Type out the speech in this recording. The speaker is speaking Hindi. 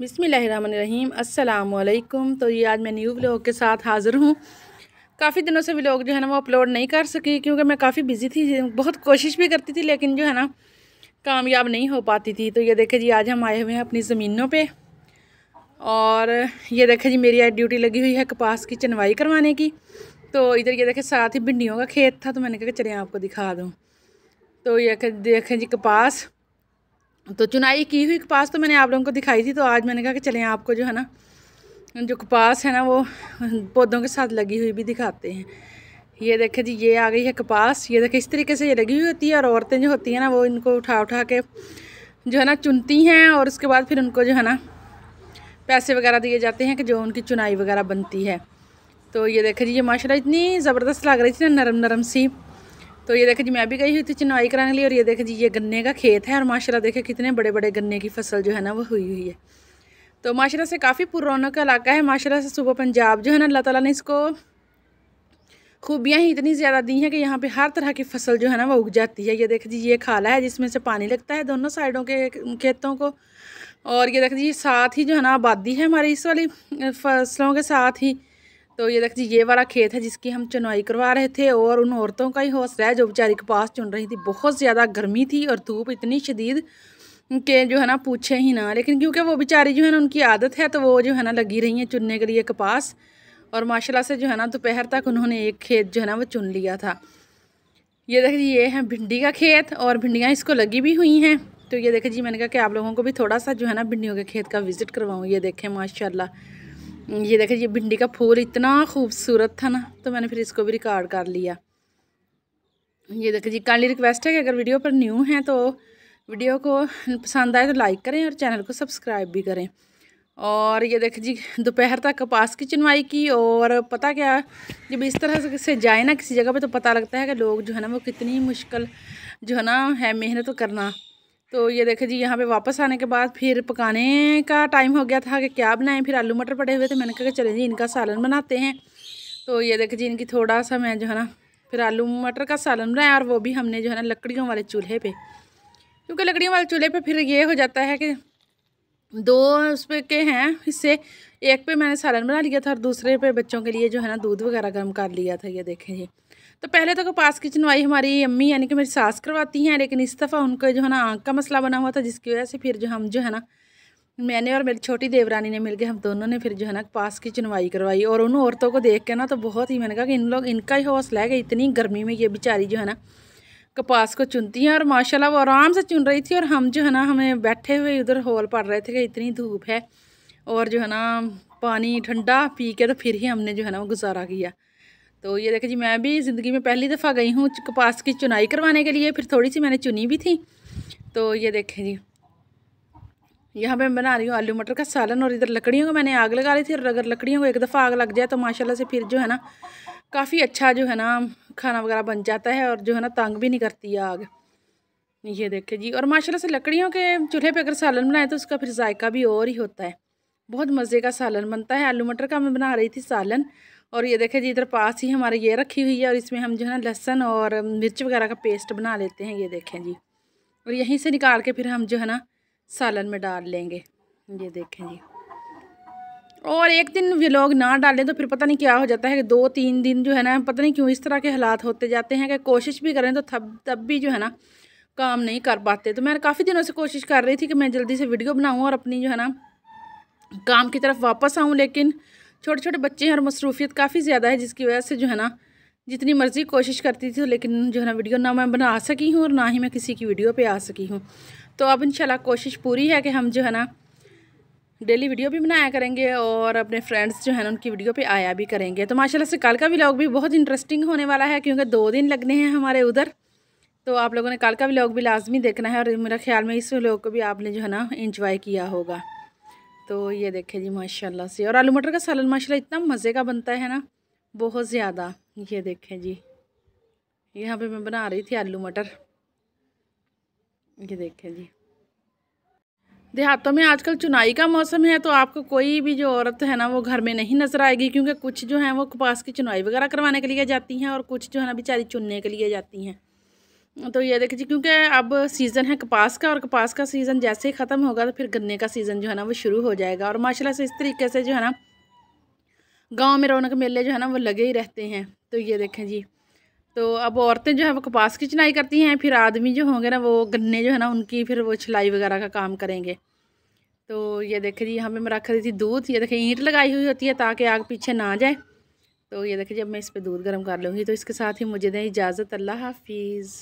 बिसमीम अल्लाम तो ये आज मैं न्यू ब्लॉग के साथ हाज़िर हूँ काफ़ी दिनों से ब्लॉग जो है ना वो अपलोड नहीं कर सकी क्योंकि मैं काफ़ी बिज़ी थी बहुत कोशिश भी करती थी लेकिन जो है ना कामयाब नहीं हो पाती थी तो ये देखे जी आज हम आए हुए हैं अपनी ज़मीनों पर और ये देखे जी मेरी आज ड्यूटी लगी हुई है कपास की चनवाई करवाने की तो इधर ये देखे साथ ही भिंडियों का खेत था तो मैंने कहा चले आपको दिखा दूँ तो ये देखें जी कपास तो चुनाई की हुई कपास तो मैंने आप लोगों को दिखाई थी तो आज मैंने कहा कि चलें आपको जो है ना जो कपास है ना वो पौधों के साथ लगी हुई भी दिखाते हैं ये देखे जी ये आ गई है कपास ये देखे इस तरीके से ये लगी हुई होती है और औरतें जो होती हैं ना वो इनको उठा उठा के जो है ना चुनती हैं और उसके बाद फिर उनको जो है ना पैसे वगैरह दिए जाते हैं कि जो उनकी चुनाई वगैरह बनती है तो ये देखे जी ये माशाल्लाह इतनी ज़बरदस्त लग रही थी ना नरम नरम सी तो ये देखे जी मैं भी गई हुई थी चुनाई कराने के लिए और ये देखे जी ये गन्ने का खेत है और माशाला देखे कितने बड़े बड़े गन्ने की फसल जो है ना वो हुई हुई है तो माशरा से काफ़ी पुरानों का इलाका है माशरा से सुबह पंजाब जो है ना अल्लाह ताला ने इसको खूबियाँ ही इतनी ज़्यादा दी हैं कि यहाँ पे हर तरह की फसल जो है ना वो उग जाती है ये देख जी ये खाला है जिसमें से पानी लगता है दोनों साइडों के खेतों को और ये देख जी साथ ही जो है ना आबादी है हमारी इस वाली फसलों के साथ ही तो ये देखिए ये वाला खेत है जिसकी हम चुनाई करवा रहे थे और उन औरतों का ही हौसला है जो बेचारी कपास चुन रही थी बहुत ज़्यादा गर्मी थी और धूप इतनी शदीद के जो है ना पूछे ही ना लेकिन क्योंकि वो बेचारी जो है ना उनकी आदत है तो वो जो है ना लगी रही हैं चुनने के लिए कपास और माशाल्लाह से जो है ना दोपहर तक उन्होंने एक खेत जो है ना वो चुन लिया था ये देखिए ये है भिंडी का खेत और भिंडियाँ इसको लगी भी हुई हैं तो ये देखा जी मैंने कहा कि आप लोगों को भी थोड़ा सा जो है ना भिंडियों के खेत का विज़िट करवाऊँ ये देखें माशाल्लाह ये देखिए ये भिंडी का फूल इतना खूबसूरत था ना तो मैंने फिर इसको भी रिकॉर्ड कर लिया ये देखिए जी काली रिक्वेस्ट है कि अगर वीडियो पर न्यू हैं तो वीडियो को पसंद आए तो लाइक करें और चैनल को सब्सक्राइब भी करें और ये देखिए जी दोपहर तक कपास की चुनवाई की और पता क्या जब इस तरह से जाए ना किसी जगह पे तो पता लगता है कि लोग जो है ना वो कितनी मुश्किल जो है ना है मेहनत तो करना तो ये देखे जी यहाँ पे वापस आने के बाद फिर पकाने का टाइम हो गया था कि क्या बनाएं फिर आलू मटर पड़े हुए थे मैंने कहा चले जी इनका सालन बनाते हैं तो ये देखे जी इनकी थोड़ा सा मैं जो है ना फिर आलू मटर का सालन बनाया और वो भी हमने जो है ना लकड़ियों वाले चूल्हे पे क्योंकि लकड़ियों वाले चूल्हे पर फिर ये हो जाता है कि दो उस पर के हैं हिस्से एक पे मैंने सालन बना लिया था और दूसरे पे बच्चों के लिए जो है ना दूध वगैरह गर्म कर लिया था ये देखें जी तो पहले तो कपास की चुनवाई हमारी अम्मी यानी कि मेरी सास करवाती हैं लेकिन इस दफ़ा उनको जो है ना आँख का मसला बना हुआ था जिसकी वजह से फिर जो हम जो है ना मैंने और मेरी छोटी देवरानी ने मिलकर हम दोनों ने फिर जो है ना पास की चुनवाई करवाई और उन औरतों को देख के ना तो बहुत ही मैंने कहा कि इन लोग इनका ही हौसला है कि इतनी गर्मी में ये बेचारी जो है ना कपास को चुनती हैं और माशाल्लाह वो आराम से चुन रही थी और हम जो है ना हमें बैठे हुए उधर हॉल पड़ रहे थे कि इतनी धूप है और जो है ना पानी ठंडा पी के तो फिर ही हमने जो है ना वो गुजारा किया तो ये देखे जी मैं भी ज़िंदगी में पहली दफ़ा गई हूँ कपास की चुनाई करवाने के लिए फिर थोड़ी सी मैंने चुनी भी थी तो ये देखें जी यहाँ पे मैं बना रही हूँ आलू मटर का सालन और इधर लकड़ियों को मैंने आग लगा रही थी और अगर लकड़ियों को एक दफ़ा आग लग जाए तो माशाल्लाह से फिर जो है ना काफ़ी अच्छा जो है ना खाना वगैरह बन जाता है और जो है ना तंग भी नहीं करती आग ये देखे जी और माशाला से लकड़ियों के चूल्हे पर अगर सालन बनाए तो उसका फिर जायका भी और ही होता है बहुत मज़े का सालन बनता है आलू मटर का मैं बना रही थी सालन और ये देखें जी इधर पास ही हमारे ये रखी हुई है और इसमें हम जो है ना लहसन और मिर्च वगैरह का पेस्ट बना लेते हैं ये देखें जी और यहीं से निकाल के फिर हम जो है ना सालन में डाल लेंगे ये देखें जी और एक दिन ये लोग ना डालें तो फिर पता नहीं क्या हो जाता है कि दो तीन दिन जो है ना पता नहीं क्यों इस तरह के हालात होते जाते हैं कि कोशिश भी करें तो तब तब भी जो है ना काम नहीं कर पाते तो मैं काफ़ी दिनों से कोशिश कर रही थी कि मैं जल्दी से वीडियो बनाऊँ और अपनी जो है ना काम की तरफ वापस आऊँ लेकिन छोटे छोटे बच्चे हैं और मसरूफियत काफ़ी ज़्यादा है जिसकी वजह से जो है ना जितनी मर्ज़ी कोशिश करती थी लेकिन जो है ना वीडियो ना मैं बना सकी हूँ और ना ही मैं किसी की वीडियो पे आ सकी हूँ तो अब इंशाल्लाह कोशिश पूरी है कि हम जो है ना डेली वीडियो भी बनाया करेंगे और अपने फ्रेंड्स जो है ना उनकी वीडियो पे आया भी करेंगे तो माशाल्लाह से कल का व्लॉग भी बहुत इंटरेस्टिंग होने वाला है क्योंकि दो दिन लगने हैं हमारे उधर तो आप लोगों ने कल का व्लॉग भी लाजमी देखना है और मेरा ख्याल में इस व्लॉग को भी आपने जो है ना इंजॉय किया होगा तो ये देखे जी माशाल्लाह से और आलू मटर का सालन माशाल्लाह इतना मज़े का बनता है ना बहुत ज़्यादा ये देखें जी यहाँ पे मैं बना रही थी आलू मटर ये देखें जी देहातों में आजकल चुनाई का मौसम है तो आपको कोई भी जो औरत है ना वो घर में नहीं नज़र आएगी क्योंकि कुछ जो हैं वो कपास की चुनाई वगैरह करवाने के लिए जाती हैं और कुछ जो है ना बेचारी चुनने के लिए जाती हैं तो ये देखिए क्योंकि अब सीज़न है कपास का और कपास का सीज़न जैसे ही ख़त्म होगा तो फिर गन्ने का सीज़न जो है ना वो शुरू हो जाएगा और माशाल्लाह से इस तरीके से जो है ना गांव में रौनक मेले जो है ना वो लगे ही रहते हैं तो ये देखें जी तो अब औरतें जो है वो कपास की चुनाई करती हैं फिर आदमी जो होंगे ना वो गन्ने जो है ना उनकी फिर वो छिलाई वगैरह का काम करेंगे तो ये देखें जी यहाँ पर मैं रख रही थी दूध ये देखें ईंट लगाई हुई होती है ताकि आग पीछे ना जाए तो ये देखें जब मैं इस पर दूध गर्म कर लूँगी तो इसके साथ ही मुझे दें इजाज़त अल्लाह हाफिज़